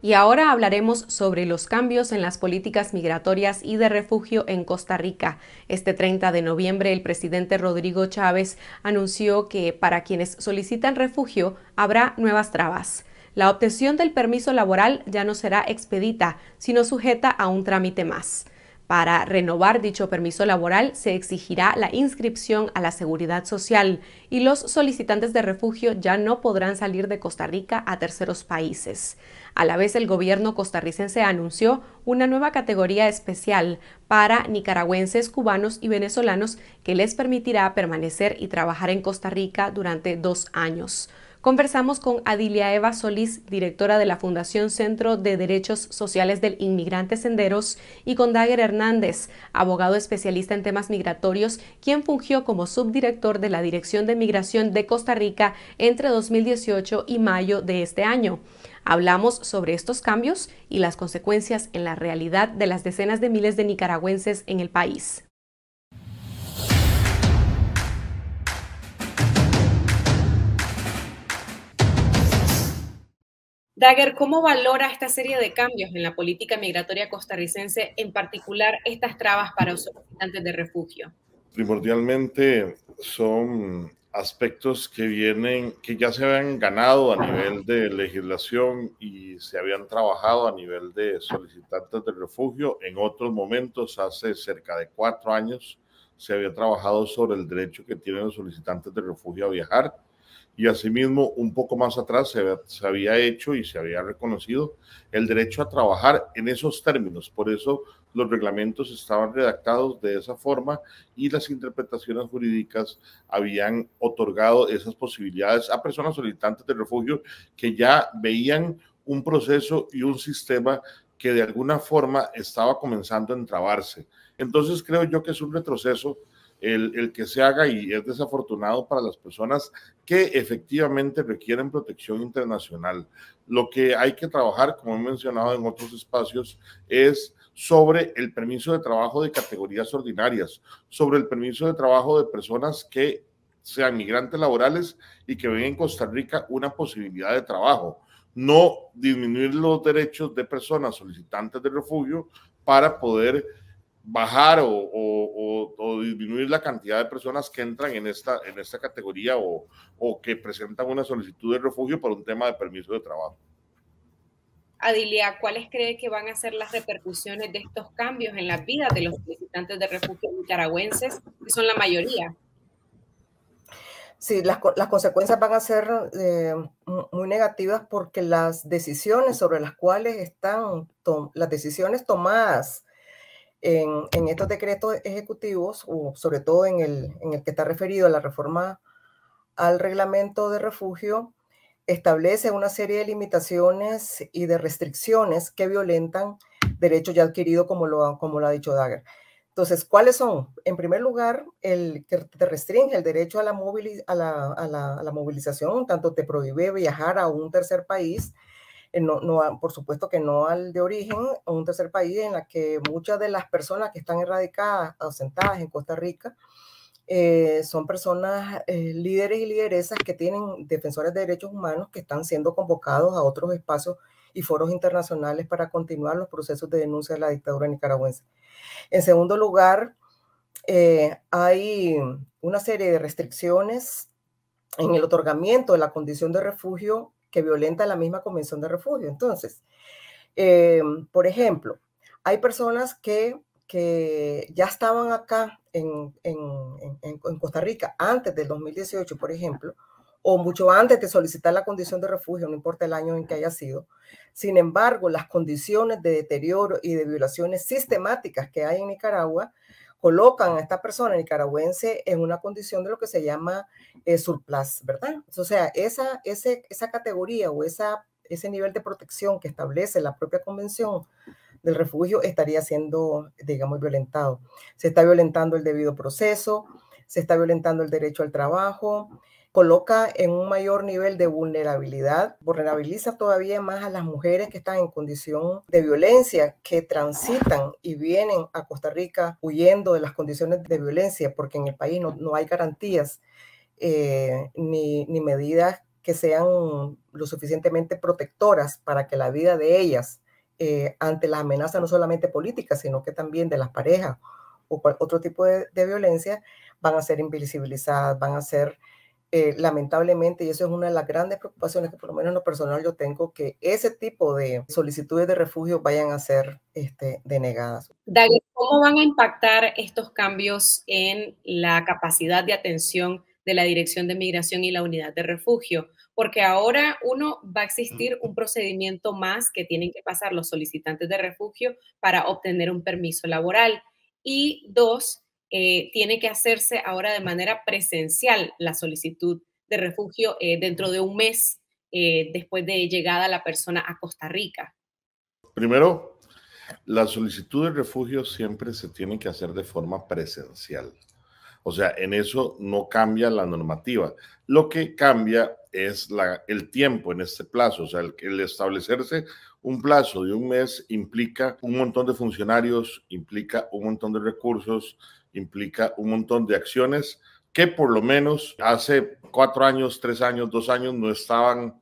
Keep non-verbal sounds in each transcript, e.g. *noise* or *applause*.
y ahora hablaremos sobre los cambios en las políticas migratorias y de refugio en Costa Rica. Este 30 de noviembre el presidente Rodrigo Chávez anunció que para quienes solicitan refugio habrá nuevas trabas. La obtención del permiso laboral ya no será expedita, sino sujeta a un trámite más. Para renovar dicho permiso laboral se exigirá la inscripción a la Seguridad Social y los solicitantes de refugio ya no podrán salir de Costa Rica a terceros países. A la vez, el gobierno costarricense anunció una nueva categoría especial para nicaragüenses, cubanos y venezolanos que les permitirá permanecer y trabajar en Costa Rica durante dos años. Conversamos con Adilia Eva Solís, directora de la Fundación Centro de Derechos Sociales del Inmigrante Senderos, y con Daguer Hernández, abogado especialista en temas migratorios, quien fungió como subdirector de la Dirección de Migración de Costa Rica entre 2018 y mayo de este año. Hablamos sobre estos cambios y las consecuencias en la realidad de las decenas de miles de nicaragüenses en el país. Dagger, ¿cómo valora esta serie de cambios en la política migratoria costarricense, en particular estas trabas para los solicitantes de refugio? Primordialmente son aspectos que vienen, que ya se habían ganado a nivel de legislación y se habían trabajado a nivel de solicitantes de refugio. En otros momentos, hace cerca de cuatro años, se había trabajado sobre el derecho que tienen los solicitantes de refugio a viajar y asimismo un poco más atrás se, había hecho y se había reconocido el derecho a trabajar en esos términos. Por eso los reglamentos estaban redactados de esa forma y las interpretaciones jurídicas habían otorgado esas posibilidades a personas solicitantes de refugio que ya veían un proceso y un sistema que de alguna forma estaba comenzando a entrabarse. Entonces creo yo que es un retroceso el, que se haga y es desafortunado para las personas que efectivamente requieren protección internacional. Lo que hay que trabajar, como he mencionado en otros espacios, es sobre el permiso de trabajo de categorías ordinarias, sobre el permiso de trabajo de personas que sean migrantes laborales y que vengan en Costa Rica una posibilidad de trabajo. No disminuir los derechos de personas solicitantes de refugio para poder bajar o, o, disminuir la cantidad de personas que entran en esta, en esta categoría o, o que presentan una solicitud de refugio por un tema de permiso de trabajo. Adilia, ¿cuáles cree que van a ser las repercusiones de estos cambios en la vida de los solicitantes de refugio nicaragüenses, que son la mayoría? Sí, las, las consecuencias van a ser eh, muy negativas porque las decisiones sobre las cuales están, las decisiones tomadas en, estos decretos ejecutivos, o sobre todo en el, en el que está referido a la reforma al reglamento de refugio, establece una serie de limitaciones y de restricciones que violentan derechos ya adquiridos, como lo, como lo ha dicho Dagger. Entonces, ¿cuáles son? En primer lugar, el que te restringe el derecho a a la, a la movilización, tanto te prohíbe viajar a un tercer país, eh, no, por supuesto que no al de origen, un tercer país en la que muchas de las personas que están erradicadas, ausentadas en Costa Rica, eh, son personas eh, líderes y lideresas que tienen defensores de derechos humanos que están siendo convocados a otros espacios y foros internacionales para continuar los procesos de denuncia de la dictadura nicaragüense. En segundo lugar, hay una serie de restricciones en el otorgamiento de la condición de refugio que violenta la misma Convención de Refugio. Entonces, eh, por ejemplo, hay personas que, ya estaban acá en, Costa Rica antes del 2018, por ejemplo, o mucho antes de solicitar la condición de refugio, no importa el año en que haya sido. Sin embargo, las condiciones de deterioro y de violaciones sistemáticas que hay en Nicaragua colocan a esta persona nicaragüense en una condición de lo que se llama eh, surplus, ¿verdad? O sea, esa, ese, esa categoría o esa, ese nivel de protección que establece la propia convención del refugio estaría siendo, digamos, violentado. Se está violentando el debido proceso, se está violentando el derecho al trabajo, coloca en un mayor nivel de vulnerabilidad, vulnerabiliza todavía más a las mujeres que están en condición de violencia, que transitan y vienen a Costa Rica huyendo de las condiciones de violencia, porque en el país no, hay garantías eh, ni, medidas que sean lo suficientemente protectoras para que la vida de ellas eh, ante la amenaza no solamente política sino que también de las parejas o otro tipo de, violencia, van a ser invisibilizadas, van a ser eh, lamentablemente, y eso es una de las grandes preocupaciones que por lo menos en lo personal yo tengo, que ese tipo de solicitudes de refugio vayan a ser este, denegadas. ¿cómo van a impactar estos cambios en la capacidad de atención de la Dirección de Migración y la Unidad de Refugio? Porque ahora uno va a existir un procedimiento más que tienen que pasar los solicitantes de refugio para obtener un permiso laboral. Y dos, eh, tiene que hacerse ahora de manera presencial la solicitud de refugio eh, dentro de un mes eh, después de llegada la persona a Costa Rica? Primero, la solicitud de refugio siempre se tiene que hacer de forma presencial. O sea, en eso no cambia la normativa. Lo que cambia es el tiempo en este plazo. O sea, el, establecerse un plazo de un mes implica un montón de funcionarios, implica un montón de recursos, implica un montón de acciones que por lo menos hace cuatro años, tres años, dos años no estaban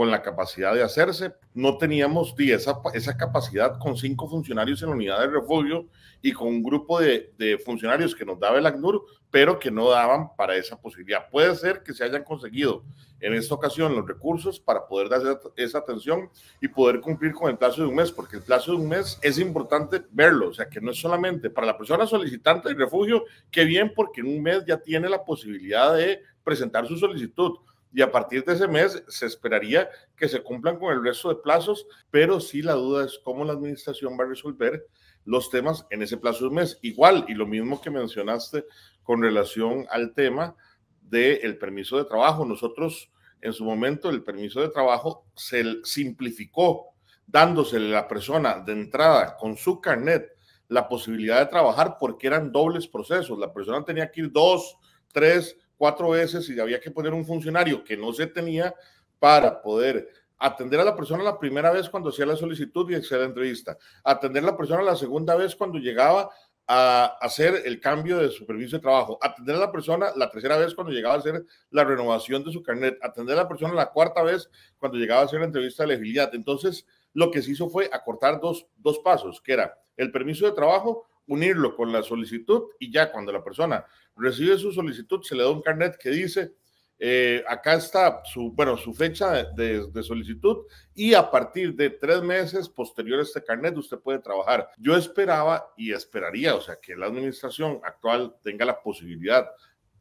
con la capacidad de hacerse. No teníamos esa, capacidad con cinco funcionarios en la unidad de refugio y con un grupo de, funcionarios que nos daba el ACNUR, pero que no daban para esa posibilidad. Puede ser que se hayan conseguido en esta ocasión los recursos para poder dar esa, esa atención y poder cumplir con el plazo de un mes, porque el plazo de un mes es importante verlo, o sea, que no es solamente para la persona solicitante de refugio, que bien, porque en un mes ya tiene la posibilidad de presentar su solicitud, y a partir de ese mes se esperaría que se cumplan con el resto de plazos, pero sí la duda es cómo la administración va a resolver los temas en ese plazo de un mes. Igual, y lo mismo que mencionaste con relación al tema del permiso de trabajo. Nosotros, en su momento, el permiso de trabajo se simplificó, dándosele a la persona de entrada con su carnet la posibilidad de trabajar porque eran dobles procesos. La persona tenía que ir dos, tres, cuatro veces y había que poner un funcionario que no se tenía para poder atender a la persona la primera vez cuando hacía la solicitud y hacía la entrevista, atender a la persona la segunda vez cuando llegaba a hacer el cambio de su permiso de trabajo, atender a la persona la tercera vez cuando llegaba a hacer la renovación de su carnet, atender a la persona la cuarta vez cuando llegaba a hacer la entrevista de elegibilidad. Entonces, lo que se hizo fue acortar dos, dos pasos, que era el permiso de trabajo unirlo con la solicitud y ya cuando la persona recibe su solicitud se le da un carnet que dice eh, acá está su, bueno, su fecha de, solicitud y a partir de tres meses posterior a este carnet usted puede trabajar. Yo esperaba y esperaría, o sea, que la administración actual tenga la posibilidad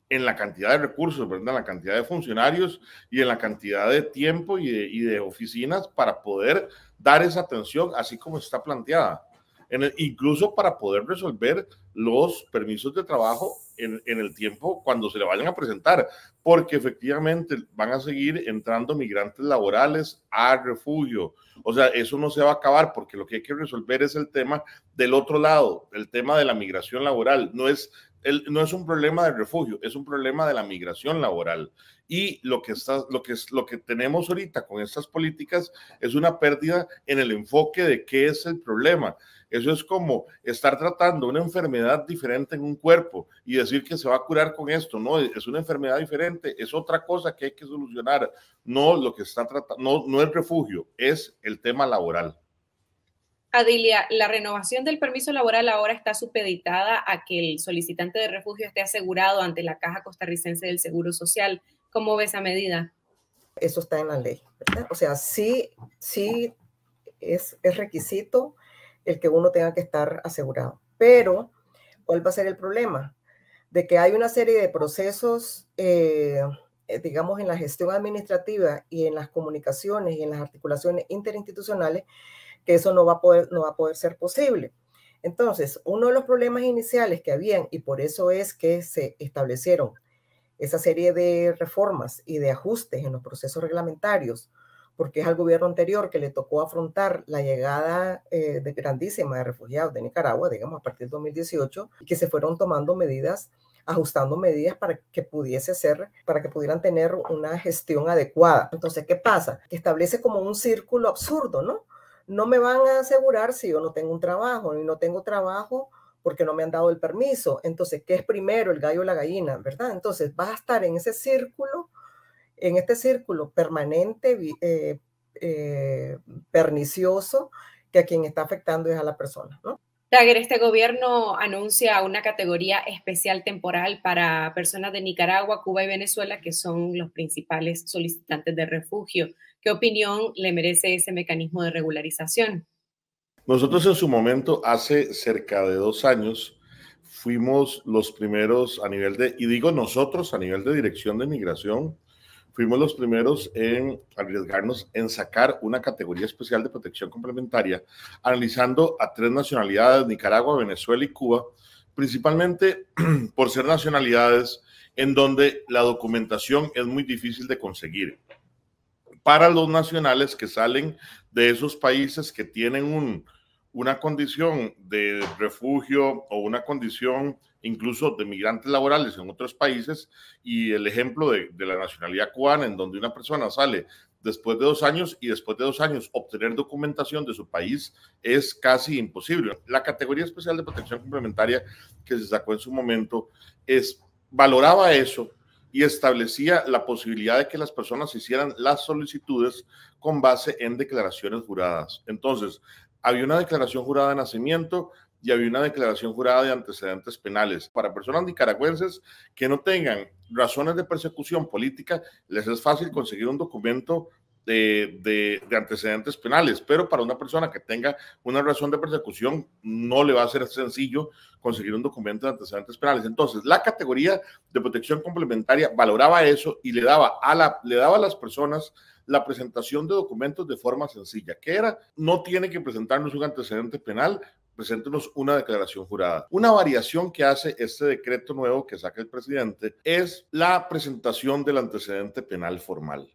en la cantidad de recursos, En la cantidad de funcionarios y en la cantidad de tiempo y de oficinas para poder dar esa atención así como está planteada incluso para poder resolver los permisos de trabajo en, el tiempo cuando se le vayan a presentar, porque efectivamente van a seguir entrando migrantes laborales a refugio. O sea, eso no se va a acabar porque lo que hay que resolver es el tema del otro lado, el tema de la migración laboral. No es, no es un problema de refugio, es un problema de la migración laboral. Y lo que, está, lo, que, lo que tenemos ahorita con estas políticas es una pérdida en el enfoque de qué es el problema. Eso es como estar tratando una enfermedad diferente en un cuerpo y decir que se va a curar con esto. No, es una enfermedad diferente, es otra cosa que hay que solucionar. No lo que está tratando, no, es refugio, es el tema laboral. Adilia, la renovación del permiso laboral ahora está supeditada a que el solicitante de refugio esté asegurado ante la Caja Costarricense del Seguro Social. ¿Cómo ves esa medida? Eso está en la ley, ¿verdad? O sea, sí, sí es, es requisito el que uno tenga que estar asegurado. Pero, ¿cuál va a ser el problema? De que hay una serie de procesos, eh, eh, digamos, en la gestión administrativa y en las comunicaciones y en las articulaciones interinstitucionales, que eso no va a poder, no va a poder ser posible. Entonces, uno de los problemas iniciales que habían, y por eso es que se establecieron esa serie de reformas y de ajustes en los procesos reglamentarios, porque es al gobierno anterior que le tocó afrontar la llegada eh, de grandísima de refugiados de Nicaragua, digamos, a partir de 2018, y que se fueron tomando medidas ajustando medidas para que pudiese ser, para que pudieran tener una gestión adecuada. Entonces, ¿qué pasa? Que establece como un círculo absurdo, ¿no? No me van a asegurar si yo no tengo un trabajo y no tengo trabajo porque no me han dado el permiso. Entonces, ¿qué es primero el gallo o la gallina, verdad? Entonces, vas a estar en ese círculo en este círculo permanente, eh, eh, pernicioso, que a quien está afectando es a la persona, ¿no? este gobierno anuncia una categoría especial temporal para personas de Nicaragua, Cuba y Venezuela, que son los principales solicitantes de refugio. ¿Qué opinión le merece ese mecanismo de regularización? Nosotros en su momento, hace cerca de dos años, fuimos los primeros a nivel de, y digo nosotros a nivel de dirección de migración, fuimos los primeros en arriesgarnos en sacar una categoría especial de protección complementaria, analizando a tres nacionalidades, Nicaragua, Venezuela y Cuba, principalmente *clears throat* por ser nacionalidades en donde la documentación es muy difícil de conseguir. Para los nacionales que salen de esos países que tienen una condición de refugio o una condición incluso de migrantes laborales en otros países, y el ejemplo de, la nacionalidad cubana, en donde una persona sale después de dos años y después de dos años obtener documentación de su país es casi imposible. La categoría especial de protección complementaria que se sacó en su momento es, valoraba eso y establecía la posibilidad de que las personas hicieran las solicitudes con base en declaraciones juradas. Entonces, había una declaración jurada de nacimiento, y había una declaración jurada de antecedentes penales. Para personas nicaragüenses que no tengan razones de persecución política, les es fácil conseguir un documento de, antecedentes penales, pero para una persona que tenga una razón de persecución no le va a ser sencillo conseguir un documento de antecedentes penales. Entonces, la categoría de protección complementaria valoraba eso y le daba a, la, le daba a las personas la presentación de documentos de forma sencilla, que era, no tiene que presentarnos un antecedente penal, preséntenos una declaración jurada. Una variación que hace este decreto nuevo que saca el presidente es la presentación del antecedente penal formal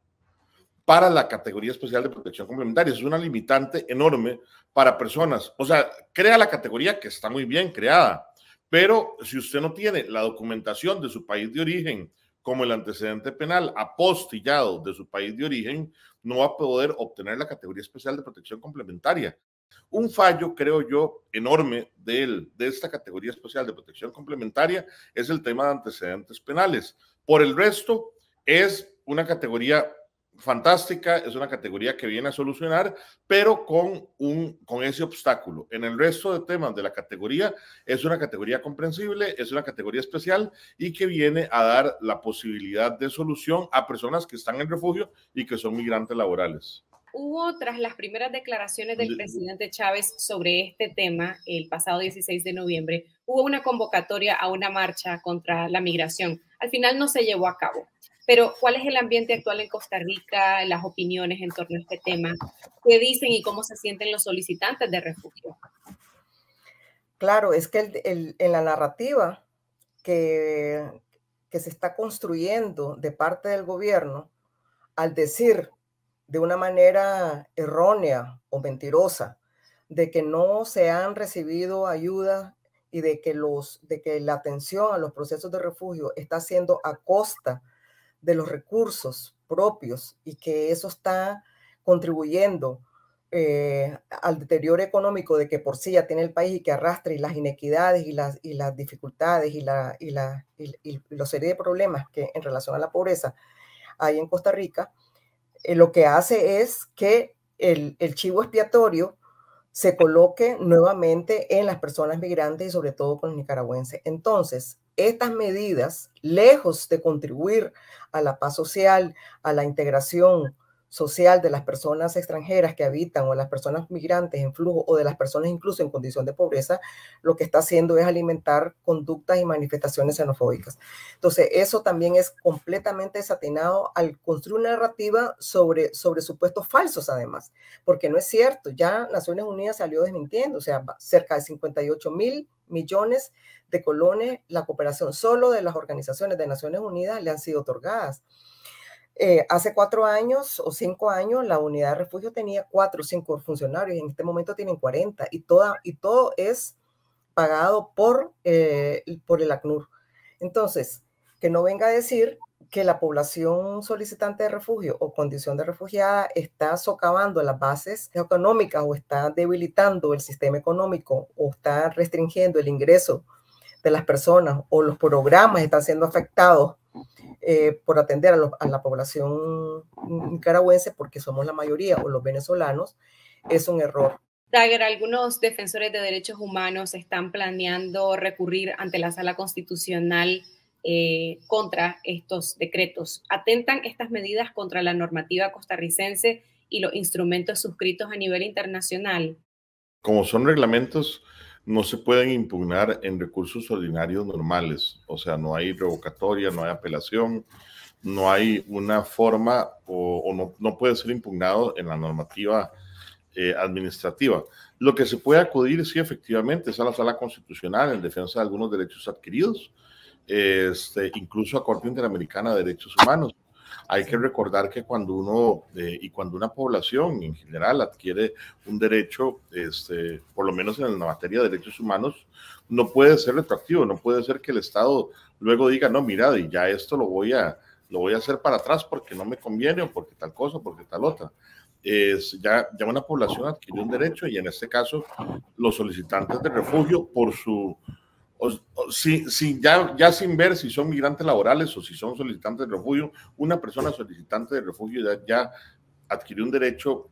para la categoría especial de protección complementaria. Es una limitante enorme para personas. O sea, crea la categoría que está muy bien creada, pero si usted no tiene la documentación de su país de origen, como el antecedente penal apostillado de su país de origen, no va a poder obtener la categoría especial de protección complementaria. Un fallo, creo yo, enorme de, esta categoría especial de protección complementaria es el tema de antecedentes penales. Por el resto, es una categoría fantástica, es una categoría que viene a solucionar, pero con ese obstáculo. En el resto de temas de la categoría, es una categoría comprensible, es una categoría especial y que viene a dar la posibilidad de solución a personas que están en refugio y que son migrantes laborales hubo tras las primeras declaraciones del presidente Chávez sobre este tema el pasado 16 de noviembre, hubo una convocatoria a una marcha contra la migración. Al final no se llevó a cabo. Pero, ¿cuál es el ambiente actual en Costa Rica, las opiniones en torno a este tema? ¿Qué dicen y cómo se sienten los solicitantes de refugio? Claro, es que en la narrativa que, que se está construyendo de parte del gobierno, al decir de una manera errónea o mentirosa de que no se han recibido ayuda y de que, los, de que la atención a los procesos de refugio está siendo a costa de los recursos propios y que eso está contribuyendo eh, al deterioro económico de que por sí ya tiene el país y que arrastra y las inequidades y las, y las dificultades y la, y, y la serie de problemas que en relación a la pobreza hay en Costa Rica, eh, lo que hace es que el, el, chivo expiatorio se coloque nuevamente en las personas migrantes y sobre todo con los nicaragüenses. Entonces, estas medidas, lejos de contribuir a la paz social, a la integración, social de las personas extranjeras que habitan o las personas migrantes en flujo o de las personas incluso en condición de pobreza, lo que está haciendo es alimentar conductas y manifestaciones xenofóbicas. Entonces, eso también es completamente desatinado al construir una narrativa sobre, sobre supuestos falsos, además, porque no es cierto, ya Naciones Unidas salió desmintiendo, o sea, cerca de 58 mil millones de colones, la cooperación solo de las organizaciones de Naciones Unidas le han sido otorgadas. Eh, hace cuatro años o cinco años la unidad de refugio tenía cuatro o cinco funcionarios, en este momento tienen 40 y, toda, y todo es pagado por, eh, por el ACNUR. Entonces, que no venga a decir que la población solicitante de refugio o condición de refugiada está socavando las bases económicas o está debilitando el sistema económico o está restringiendo el ingreso de las personas o los programas están siendo afectados eh, por atender a, la población nicaragüense, porque somos la mayoría, o los venezolanos, es un error. Tiger, algunos defensores de derechos humanos están planeando recurrir ante la sala constitucional eh, contra estos decretos. ¿Atentan estas medidas contra la normativa costarricense y los instrumentos suscritos a nivel internacional? Como son reglamentos no se pueden impugnar en recursos ordinarios normales, o sea, no hay revocatoria, no hay apelación, no hay una forma o, no, puede ser impugnado en la normativa eh, administrativa. Lo que se puede acudir, sí, efectivamente, es a la sala constitucional en defensa de algunos derechos adquiridos, este, incluso a Corte Interamericana de Derechos Humanos. Hay que recordar que cuando uno eh, y cuando una población en general adquiere un derecho, este, por lo menos en la materia de derechos humanos, no puede ser retroactivo, no puede ser que el Estado luego diga, no, mira, y ya esto lo voy a, lo voy a hacer para atrás porque no me conviene o porque tal cosa, porque tal otra. Es, ya, ya una población adquiere un derecho y en este caso los solicitantes de refugio por su o, ya, ya sin ver si son migrantes laborales o si son solicitantes de refugio, una persona solicitante de refugio ya, adquirió un derecho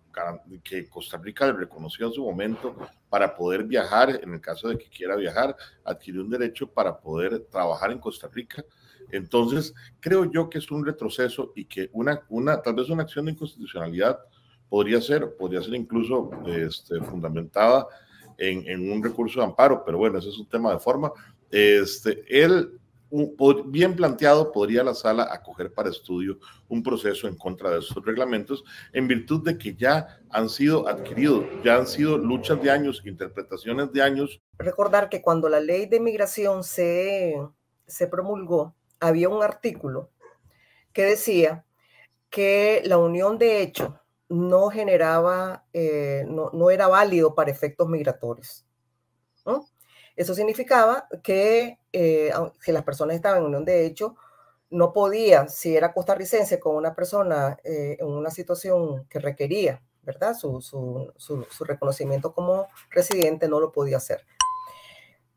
que Costa Rica le reconoció en su momento para poder viajar, en el caso de que quiera viajar, adquirió un derecho para poder trabajar en Costa Rica. Entonces, creo yo que es un retroceso y que una, una tal vez una acción de inconstitucionalidad podría ser, podría ser incluso este, fundamentada en, un recurso de amparo, pero bueno, ese es un tema de forma. Este, él, bien planteado, podría la sala acoger para estudio un proceso en contra de esos reglamentos, en virtud de que ya han sido adquiridos, ya han sido luchas de años, interpretaciones de años. Recordar que cuando la ley de migración se, se promulgó, había un artículo que decía que la unión de hecho no generaba, eh, no, era válido para efectos migratorios. Eso significaba que si eh, las personas estaban en unión de hecho, no podía, si era costarricense con una persona eh, en una situación que requería, ¿verdad? Su, su, reconocimiento como residente no lo podía hacer.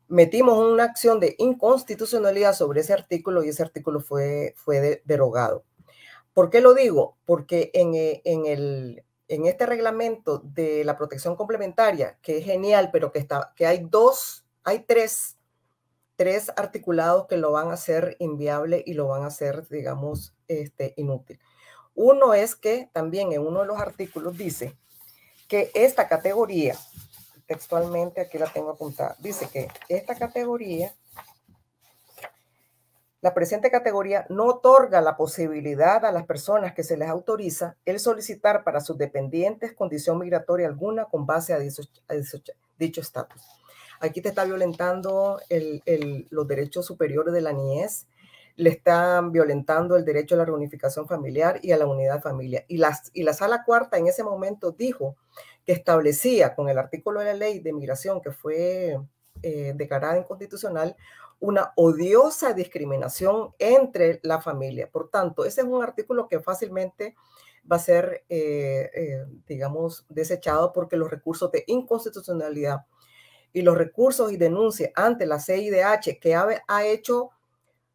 Metimos una acción de inconstitucionalidad sobre ese artículo y ese artículo fue, fue derogado. ¿Por qué lo digo? Porque eh, en, este reglamento de la protección complementaria, que es genial, pero que, está, que hay dos, hay tres, tres articulados que lo van a hacer inviable y lo van a hacer, digamos, este, inútil. Uno es que también en uno de los artículos dice que esta categoría, textualmente aquí la tengo apuntada, dice que esta categoría la presente categoría no otorga la posibilidad a las personas que se les autoriza el solicitar para sus dependientes condición migratoria alguna con base a dicho estatus. Aquí te está violentando los derechos superiores de la niñez, le están violentando el derecho a la reunificación familiar y a la unidad familiar. Y, la sala cuarta en ese momento dijo que establecía con el artículo de la ley de migración que fue eh, declarada inconstitucional una odiosa discriminación entre la familia. Por tanto, ese es un artículo que fácilmente va a ser, eh, eh, digamos, desechado porque los recursos de inconstitucionalidad y los recursos y denuncias ante la CIDH, que ha, ha hecho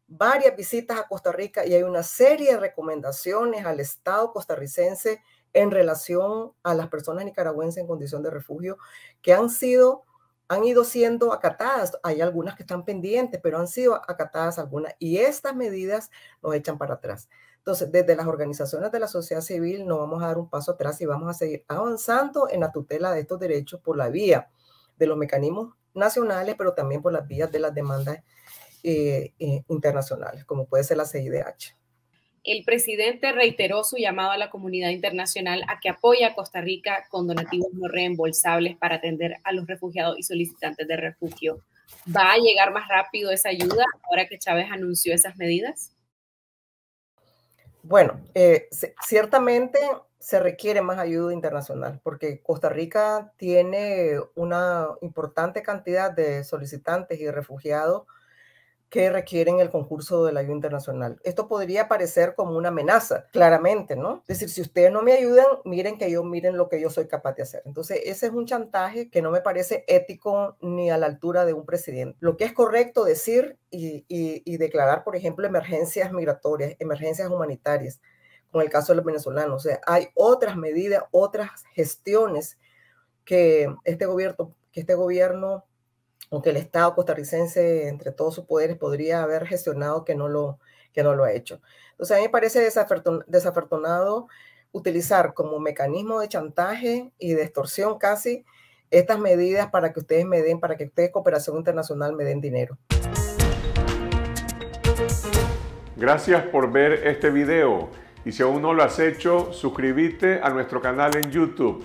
varias visitas a Costa Rica y hay una serie de recomendaciones al Estado costarricense en relación a las personas nicaragüenses en condición de refugio que han sido han ido siendo acatadas. Hay algunas que están pendientes, pero han sido acatadas algunas. Y estas medidas nos echan para atrás. Entonces, desde las organizaciones de la sociedad civil no vamos a dar un paso atrás y vamos a seguir avanzando en la tutela de estos derechos por la vía de los mecanismos nacionales, pero también por las vías de las demandas eh, eh, internacionales, como puede ser la CIDH el presidente reiteró su llamado a la comunidad internacional a que apoye a Costa Rica con donativos no reembolsables para atender a los refugiados y solicitantes de refugio. ¿Va a llegar más rápido esa ayuda ahora que Chávez anunció esas medidas? Bueno, eh, ciertamente se requiere más ayuda internacional porque Costa Rica tiene una importante cantidad de solicitantes y refugiados que requieren el concurso de la ayuda internacional. Esto podría parecer como una amenaza, claramente, ¿no? Es decir, si ustedes no me ayudan, miren que yo, miren lo que yo soy capaz de hacer. Entonces, ese es un chantaje que no me parece ético ni a la altura de un presidente. Lo que es correcto decir y, declarar, por ejemplo, emergencias migratorias, emergencias humanitarias, con el caso de los venezolanos. O sea, hay otras medidas, otras gestiones que este gobierno, que este gobierno aunque el Estado costarricense, entre todos sus poderes, podría haber gestionado que no lo, que no lo ha hecho. Entonces, a mí me parece desafortunado utilizar como mecanismo de chantaje y de extorsión casi estas medidas para que ustedes me den, para que ustedes, Cooperación Internacional, me den dinero. Gracias por ver este video y si aún no lo has hecho, suscríbete a nuestro canal en YouTube